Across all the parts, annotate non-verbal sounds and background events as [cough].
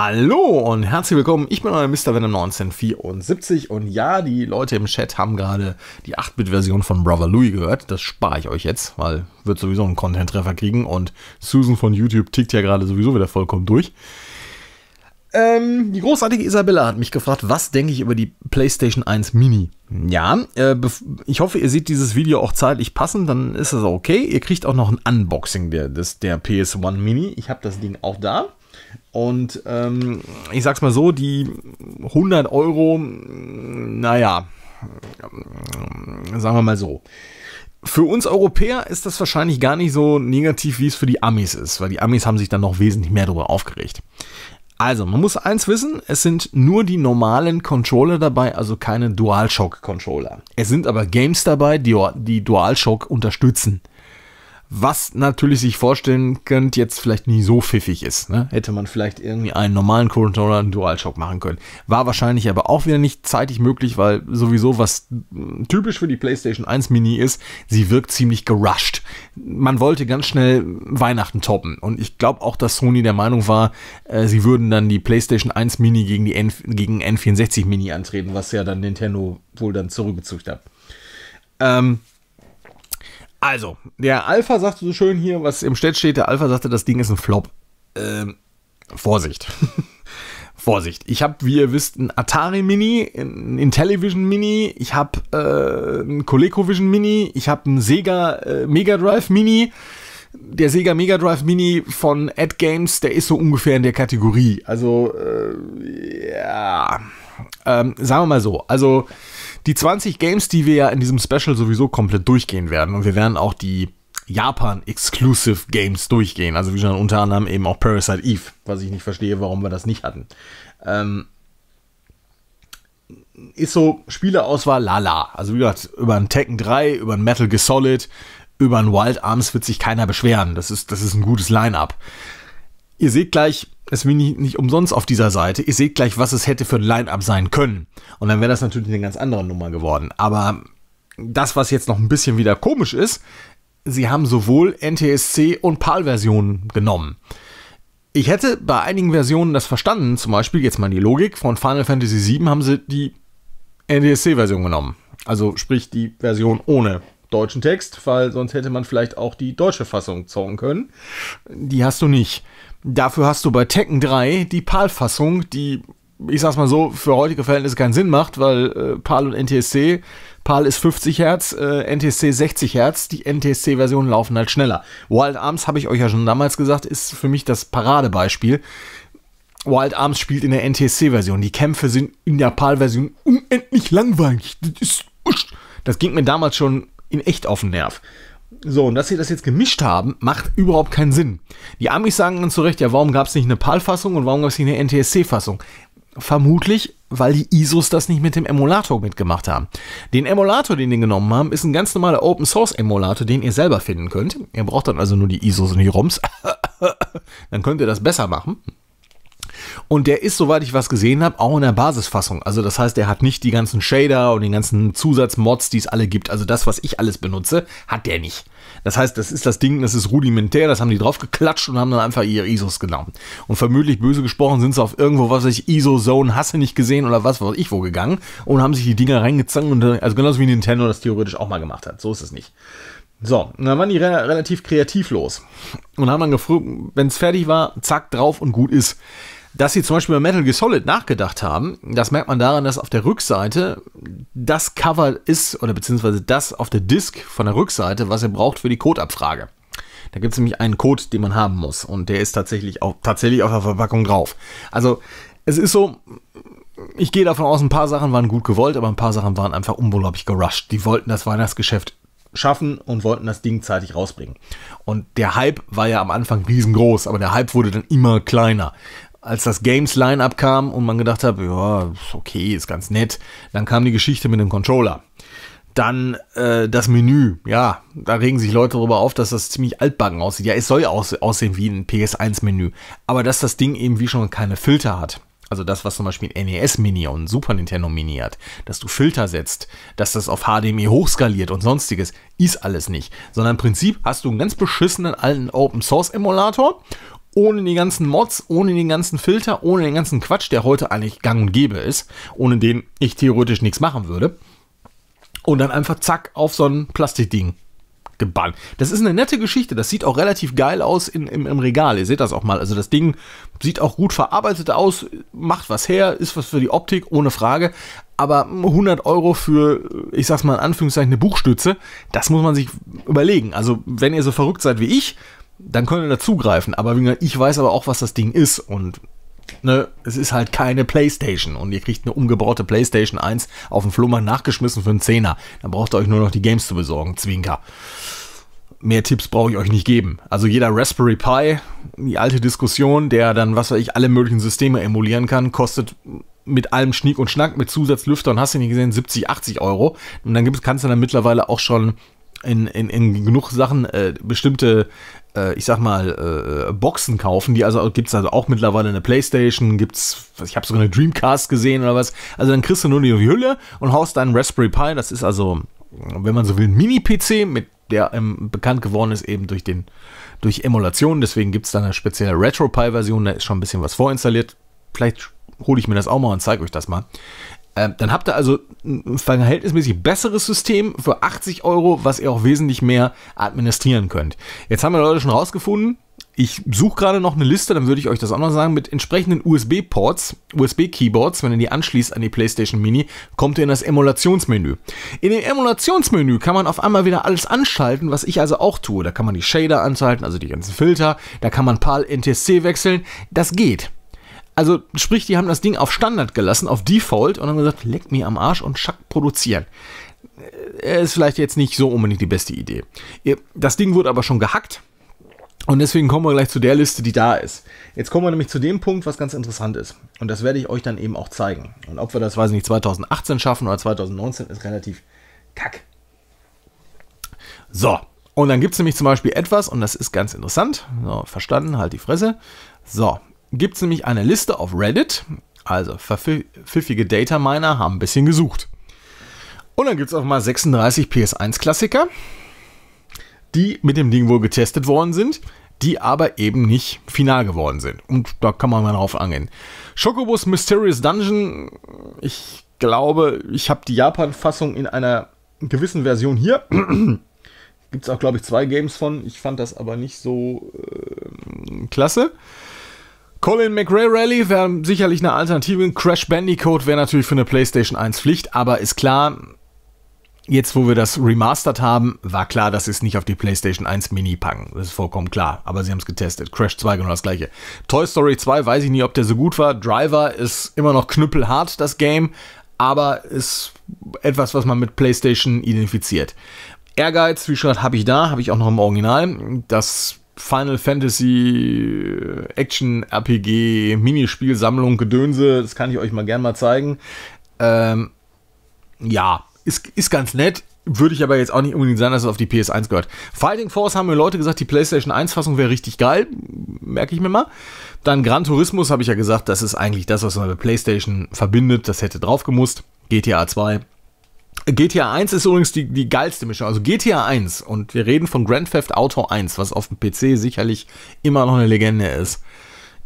Hallo und herzlich willkommen. Ich bin euer Mr. Venom 1974 und ja, die Leute im Chat haben gerade die 8-Bit-Version von Brother Louis gehört. Das spare ich euch jetzt, weil wird sowieso einen Content-Treffer kriegen und Susan von YouTube tickt ja gerade sowieso wieder vollkommen durch. Ähm, die großartige Isabella hat mich gefragt, was denke ich über die PlayStation 1 Mini? Ja, äh, ich hoffe, ihr seht dieses Video auch zeitlich passend, dann ist das okay. Ihr kriegt auch noch ein Unboxing der, des, der PS1 Mini. Ich habe das Ding auch da. Und ähm, ich sag's mal so, die 100 Euro, naja, sagen wir mal so. Für uns Europäer ist das wahrscheinlich gar nicht so negativ, wie es für die Amis ist, weil die Amis haben sich dann noch wesentlich mehr darüber aufgeregt. Also, man muss eins wissen, es sind nur die normalen Controller dabei, also keine DualShock-Controller. Es sind aber Games dabei, die, die DualShock unterstützen. Was natürlich sich vorstellen könnt, jetzt vielleicht nie so pfiffig ist. Ne? Hätte man vielleicht irgendwie einen normalen Controller, einen DualShock machen können. War wahrscheinlich aber auch wieder nicht zeitig möglich, weil sowieso, was typisch für die PlayStation 1 Mini ist, sie wirkt ziemlich gerusht. Man wollte ganz schnell Weihnachten toppen. Und ich glaube auch, dass Sony der Meinung war, äh, sie würden dann die PlayStation 1 Mini gegen die N gegen N64 Mini antreten, was ja dann Nintendo wohl dann zurückgezogen hat. Ähm, also, der Alpha sagte so schön hier, was im Chat steht, der Alpha sagte, das Ding ist ein Flop. Ähm, Vorsicht. [laughs] Vorsicht. Ich habe, wie ihr wisst, ein Atari Mini, ein Intellivision Mini, ich habe äh, ein Colecovision Mini, ich habe ein Sega äh, Mega Drive Mini. Der Sega Mega Drive Mini von Ad Games, der ist so ungefähr in der Kategorie. Also, äh, ja. Ähm, sagen wir mal so. Also, die 20 Games, die wir ja in diesem Special sowieso komplett durchgehen werden. Und wir werden auch die Japan-Exclusive Games durchgehen. Also wie schon unter anderem eben auch Parasite Eve, was ich nicht verstehe, warum wir das nicht hatten. Ähm, ist so Spieleauswahl lala. Also wie gesagt, über ein Tekken 3, über ein Metal Gear Solid, über ein Wild Arms wird sich keiner beschweren. Das ist, das ist ein gutes Line-up. Ihr seht gleich, es bin nicht, nicht umsonst auf dieser Seite. Ihr seht gleich, was es hätte für ein Line-Up sein können. Und dann wäre das natürlich eine ganz andere Nummer geworden. Aber das, was jetzt noch ein bisschen wieder komisch ist, sie haben sowohl NTSC und PAL-Versionen genommen. Ich hätte bei einigen Versionen das verstanden, zum Beispiel jetzt mal die Logik von Final Fantasy VII haben sie die NTSC-Version genommen. Also sprich die Version ohne deutschen Text, weil sonst hätte man vielleicht auch die deutsche Fassung zocken können. Die hast du nicht. Dafür hast du bei Tekken 3 die PAL-Fassung, die, ich sag's mal so, für heutige Verhältnisse keinen Sinn macht, weil äh, PAL und NTSC, PAL ist 50 Hertz, äh, NTSC 60 Hertz, die NTSC-Versionen laufen halt schneller. Wild Arms, habe ich euch ja schon damals gesagt, ist für mich das Paradebeispiel. Wild Arms spielt in der NTSC-Version. Die Kämpfe sind in der PAL-Version unendlich langweilig. Das, ist, das ging mir damals schon in echt auf den Nerv. So, und dass sie das jetzt gemischt haben, macht überhaupt keinen Sinn. Die Amis sagen dann zu Recht, ja, warum gab es nicht eine PAL-Fassung und warum gab es nicht eine NTSC-Fassung? Vermutlich, weil die ISOs das nicht mit dem Emulator mitgemacht haben. Den Emulator, den die genommen haben, ist ein ganz normaler Open Source Emulator, den ihr selber finden könnt. Ihr braucht dann also nur die ISOs und die ROMs. [laughs] dann könnt ihr das besser machen. Und der ist, soweit ich was gesehen habe, auch in der Basisfassung. Also das heißt, der hat nicht die ganzen Shader und die ganzen Zusatzmods, die es alle gibt. Also das, was ich alles benutze, hat der nicht. Das heißt, das ist das Ding, das ist rudimentär, das haben die drauf geklatscht und haben dann einfach ihre ISOs genommen. Und vermutlich böse gesprochen sind sie auf irgendwo, was ich ISO Zone hasse nicht gesehen oder was weiß ich wo gegangen und haben sich die Dinger reingezangen und äh, also genauso wie Nintendo das theoretisch auch mal gemacht hat. So ist es nicht. So, dann waren die re relativ kreativ los und haben dann gefragt, wenn es fertig war, zack drauf und gut ist. Dass sie zum Beispiel bei Metal Gear Solid nachgedacht haben, das merkt man daran, dass auf der Rückseite das Cover ist, oder beziehungsweise das auf der Disk von der Rückseite, was ihr braucht für die Codeabfrage. Da gibt es nämlich einen Code, den man haben muss. Und der ist tatsächlich, auch, tatsächlich auf der Verpackung drauf. Also, es ist so, ich gehe davon aus, ein paar Sachen waren gut gewollt, aber ein paar Sachen waren einfach unglaublich gerusht. Die wollten das Weihnachtsgeschäft schaffen und wollten das Ding zeitig rausbringen. Und der Hype war ja am Anfang riesengroß, aber der Hype wurde dann immer kleiner als das Games Line-Up kam und man gedacht hat, ja, okay, ist ganz nett, dann kam die Geschichte mit dem Controller. Dann äh, das Menü, ja, da regen sich Leute darüber auf, dass das ziemlich altbacken aussieht. Ja, es soll ja aussehen wie ein PS1-Menü, aber dass das Ding eben wie schon keine Filter hat. Also das, was zum Beispiel ein NES-Mini und ein Super Nintendo-Mini hat, dass du Filter setzt, dass das auf HDMI hochskaliert und sonstiges, ist alles nicht. Sondern im Prinzip hast du einen ganz beschissenen alten Open-Source-Emulator ohne die ganzen Mods, ohne den ganzen Filter, ohne den ganzen Quatsch, der heute eigentlich gang und gäbe ist, ohne den ich theoretisch nichts machen würde. Und dann einfach zack auf so ein Plastikding gebannt. Das ist eine nette Geschichte. Das sieht auch relativ geil aus in, im, im, Regal. Ihr seht das auch mal. Also das Ding sieht auch gut verarbeitet aus, macht was her, ist was für die Optik, ohne Frage. Aber 100 Euro für, ich sag's mal in Anführungszeichen, eine Buchstütze, das muss man sich überlegen. Also wenn ihr so verrückt seid wie ich, dann könnt ihr dazugreifen. Aber wie gesagt, ich weiß aber auch, was das Ding ist. Und ne, es ist halt keine Playstation. Und ihr kriegt eine umgebaute Playstation 1 auf dem Flummer nachgeschmissen für einen Zehner. Dann braucht ihr euch nur noch die Games zu besorgen. Zwinker. Mehr Tipps brauche ich euch nicht geben. Also jeder Raspberry Pi, die alte Diskussion, der dann, was weiß ich, alle möglichen Systeme emulieren kann, kostet mit allem Schnick und Schnack, mit Zusatzlüftern, hast du nicht gesehen, 70, 80 Euro. Und dann gibt's, kannst du dann mittlerweile auch schon in, in, in genug Sachen äh, bestimmte äh, ich sag mal, äh, Boxen kaufen. Die also gibt es also auch mittlerweile eine Playstation, gibt's, ich habe sogar eine Dreamcast gesehen oder was. Also dann kriegst du nur die Hülle und haust deinen Raspberry Pi. Das ist also, wenn man so will, ein Mini-PC, mit der ähm, bekannt geworden ist, eben durch den durch Emulation. Deswegen gibt es da eine spezielle retro pi version da ist schon ein bisschen was vorinstalliert. Vielleicht hole ich mir das auch mal und zeige euch das mal. Ähm, dann habt ihr also ein verhältnismäßig besseres System für 80 Euro, was ihr auch wesentlich mehr administrieren könnt. Jetzt haben wir Leute schon rausgefunden, ich suche gerade noch eine Liste, dann würde ich euch das auch noch sagen, mit entsprechenden USB-Ports, USB-Keyboards, wenn ihr die anschließt an die PlayStation Mini, kommt ihr in das Emulationsmenü. In dem Emulationsmenü kann man auf einmal wieder alles anschalten, was ich also auch tue. Da kann man die Shader anschalten, also die ganzen Filter, da kann man PAL NTSC wechseln. Das geht. Also sprich, die haben das Ding auf Standard gelassen, auf Default und haben gesagt, leck mir am Arsch und schack produzieren. Äh, ist vielleicht jetzt nicht so unbedingt die beste Idee. Das Ding wurde aber schon gehackt. Und deswegen kommen wir gleich zu der Liste, die da ist. Jetzt kommen wir nämlich zu dem Punkt, was ganz interessant ist. Und das werde ich euch dann eben auch zeigen. Und ob wir das, weiß ich nicht, 2018 schaffen oder 2019, ist relativ kack. So, und dann gibt es nämlich zum Beispiel etwas, und das ist ganz interessant. So, verstanden, halt die Fresse. So, gibt es nämlich eine Liste auf Reddit. Also pfiffige Data Miner haben ein bisschen gesucht. Und dann gibt es auch mal 36 PS1-Klassiker, die mit dem Ding wohl getestet worden sind, die aber eben nicht final geworden sind. Und da kann man mal drauf angehen. Chocobos Mysterious Dungeon, ich glaube, ich habe die Japan-Fassung in einer gewissen Version hier. [clears throat] Gibt es auch, glaube ich, zwei Games von. Ich fand das aber nicht so äh, klasse. Colin McRae Rally wäre sicherlich eine Alternative. Crash Bandicoot wäre natürlich für eine PlayStation 1 Pflicht, aber ist klar, jetzt wo wir das remastert haben, war klar, dass sie es nicht auf die PlayStation 1 Mini packen. Das ist vollkommen klar, aber sie haben es getestet. Crash 2 genau das gleiche. Toy Story 2 weiß ich nie, ob der so gut war. Driver ist immer noch knüppelhart, das Game, aber ist etwas, was man mit PlayStation identifiziert. Ehrgeiz, wie schon habe ich da, habe ich auch noch im Original. Das Final Fantasy äh, Action RPG Minispielsammlung Gedönse. Das kann ich euch mal gerne mal zeigen. Ähm, ja, ist, ist ganz nett. Würde ich aber jetzt auch nicht unbedingt sagen, dass es auf die PS1 gehört. Fighting Force haben mir Leute gesagt, die PlayStation 1-Fassung wäre richtig geil. Merke ich mir mal. Dann Gran Turismus habe ich ja gesagt, das ist eigentlich das, was man mit PlayStation verbindet. Das hätte drauf gemusst. GTA 2 GTA 1 ist übrigens die, die geilste Mischung. Also GTA 1 und wir reden von Grand Theft Auto 1, was auf dem PC sicherlich immer noch eine Legende ist,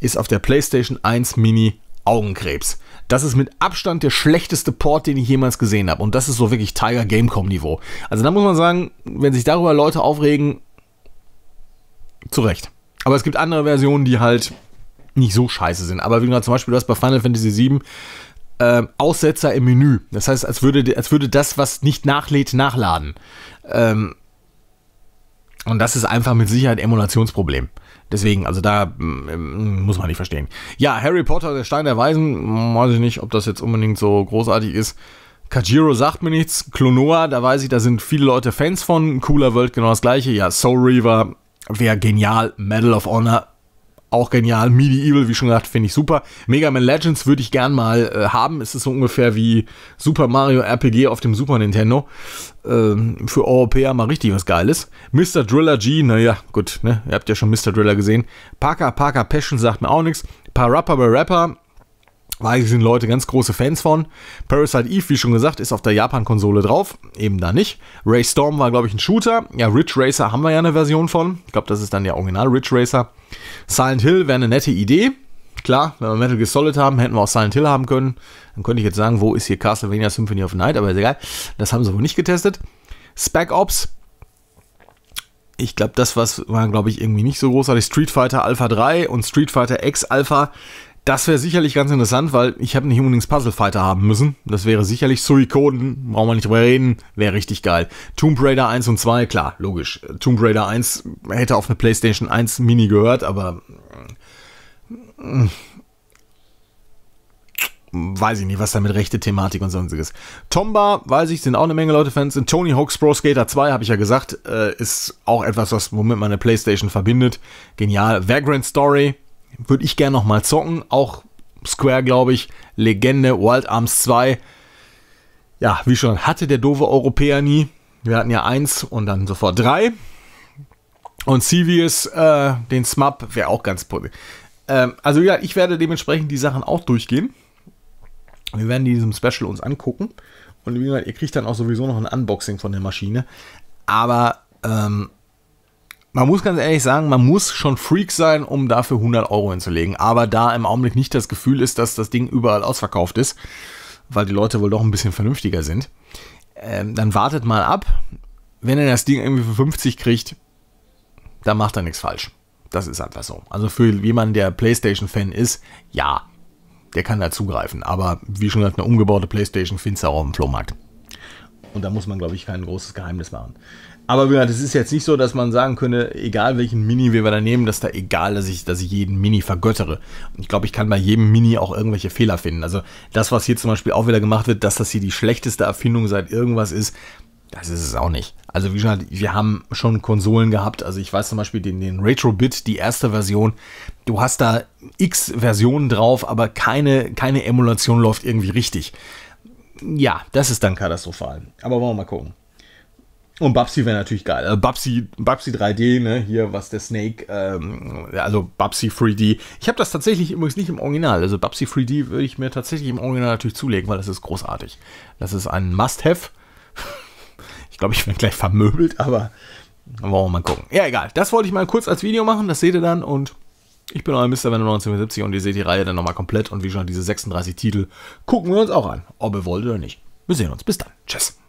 ist auf der PlayStation 1 Mini Augenkrebs. Das ist mit Abstand der schlechteste Port, den ich jemals gesehen habe. Und das ist so wirklich Tiger Gamecom Niveau. Also da muss man sagen, wenn sich darüber Leute aufregen, zu Recht. Aber es gibt andere Versionen, die halt nicht so scheiße sind. Aber wie gesagt, zum Beispiel, du hast bei Final Fantasy VII äh, Aussetzer im Menü. Das heißt, als würde, als würde das, was nicht nachlädt, nachladen. Ähm, und das ist einfach mit Sicherheit ein Emulationsproblem. Deswegen, also da ähm, muss man nicht verstehen. Ja, Harry Potter, der Stein der Weisen, weiß ich nicht, ob das jetzt unbedingt so großartig ist. Kajiro sagt mir nichts. Klonoa, da weiß ich, da sind viele Leute Fans von. Cooler World, genau das gleiche. Ja, Soul Reaver wäre genial. Medal of Honor auch genial. Medieval, wie schon gesagt, finde ich super. Mega Man Legends würde ich gern mal äh, haben. Es ist so ungefähr wie Super Mario RPG auf dem Super Nintendo. Ähm, für Europäer mal richtig was Geiles. Mr. Driller G, naja, gut, ne? Ihr habt ja schon Mr. Driller gesehen. Parker, Parker Passion sagt mir auch nichts. Parappa Rapper weil ich, sind Leute ganz große Fans von. Parasite Eve, wie schon gesagt, ist auf der Japan-Konsole drauf. Eben da nicht. Ray Storm war, glaube ich, ein Shooter. Ja, Ridge Racer haben wir ja eine Version von. Ich glaube, das ist dann der Original Ridge Racer. Silent Hill wäre eine nette Idee. Klar, wenn wir Metal Gear Solid haben, hätten wir auch Silent Hill haben können. Dann könnte ich jetzt sagen, wo ist hier Castlevania Symphony of Night, aber ist egal. Das haben sie wohl nicht getestet. Spec Ops. Ich glaube, das was war, glaube ich, irgendwie nicht so großartig. Street Fighter Alpha 3 und Street Fighter X Alpha das wäre sicherlich ganz interessant, weil ich habe nicht unbedingt Puzzle Fighter haben müssen. Das wäre sicherlich Suikoden, brauchen wir nicht drüber reden, wäre richtig geil. Tomb Raider 1 und 2, klar, logisch. Tomb Raider 1 hätte auf eine Playstation 1 Mini gehört, aber... Hm, weiß ich nicht, was da mit rechte Thematik und sonstiges. Tomba, weiß ich, sind auch eine Menge Leute Fans. Und Tony Hawk's Pro Skater 2, habe ich ja gesagt, äh, ist auch etwas, womit man eine Playstation verbindet. Genial. Vagrant Story, würde ich gerne nochmal zocken. Auch Square, glaube ich, Legende, Wild Arms 2. Ja, wie schon, hatte der doofe Europäer nie. Wir hatten ja eins und dann sofort drei. Und Sivius, äh, den Smap, wäre auch ganz positiv. Ähm, also ja, ich werde dementsprechend die Sachen auch durchgehen. Wir werden die in diesem Special uns angucken. Und wie gesagt, ihr kriegt dann auch sowieso noch ein Unboxing von der Maschine. Aber ähm, man muss ganz ehrlich sagen, man muss schon Freak sein, um dafür 100 Euro hinzulegen. Aber da im Augenblick nicht das Gefühl ist, dass das Ding überall ausverkauft ist, weil die Leute wohl doch ein bisschen vernünftiger sind, ähm, dann wartet mal ab. Wenn ihr das Ding irgendwie für 50 kriegt, dann macht er nichts falsch. Das ist einfach so. Also für jemanden, der PlayStation-Fan ist, ja, der kann da zugreifen. Aber wie schon gesagt, eine umgebaute PlayStation findest du auch im Flohmarkt. Und da muss man, glaube ich, kein großes Geheimnis machen. Aber wie gesagt, es ist jetzt nicht so, dass man sagen könnte, egal welchen Mini wir da nehmen, dass da egal, dass ich, dass ich jeden Mini vergöttere. Und ich glaube, ich kann bei jedem Mini auch irgendwelche Fehler finden. Also das, was hier zum Beispiel auch wieder gemacht wird, dass das hier die schlechteste Erfindung seit irgendwas ist, das ist es auch nicht. Also wie gesagt, wir haben schon Konsolen gehabt. Also ich weiß zum Beispiel den, den Retro-Bit, die erste Version. Du hast da x Versionen drauf, aber keine, keine Emulation läuft irgendwie richtig ja, das ist dann katastrophal. Aber wollen wir mal gucken. Und Babsi wäre natürlich geil. Also Babsi, Babsi 3D, ne? Hier, was der Snake, ähm, also Babsi 3D. Ich habe das tatsächlich übrigens nicht im Original. Also Babsi 3D würde ich mir tatsächlich im Original natürlich zulegen, weil das ist großartig. Das ist ein Must-Have. [laughs] Ich glaube, ich werde gleich vermöbelt, aber wollen wir mal gucken. Ja, egal. Das wollte ich mal kurz als Video machen. Das seht ihr dann und ich bin euer Mr. Venom 1970 und ihr seht die Reihe dann nochmal komplett und wie schon diese 36 Titel gucken wir uns auch an, ob ihr wollt oder nicht. Wir sehen uns. Bis dann. Tschüss.